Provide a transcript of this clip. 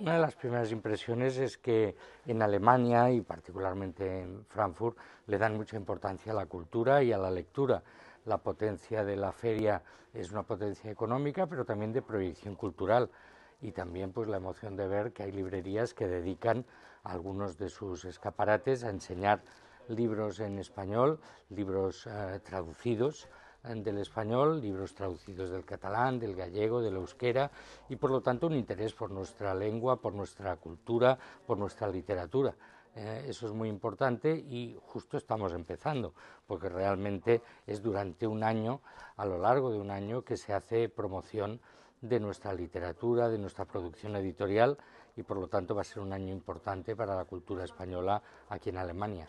Una de las primeras impresiones es que en Alemania y particularmente en Frankfurt le dan mucha importancia a la cultura y a la lectura. La potencia de la feria es una potencia económica, pero también de proyección cultural y también pues la emoción de ver que hay librerías que dedican algunos de sus escaparates a enseñar libros en español, libros eh, traducidos del español, libros traducidos del catalán, del gallego, del euskera y por lo tanto un interés por nuestra lengua, por nuestra cultura, por nuestra literatura. Eh, eso es muy importante y justo estamos empezando, porque realmente es durante un año, a lo largo de un año, que se hace promoción de nuestra literatura, de nuestra producción editorial y por lo tanto va a ser un año importante para la cultura española aquí en Alemania.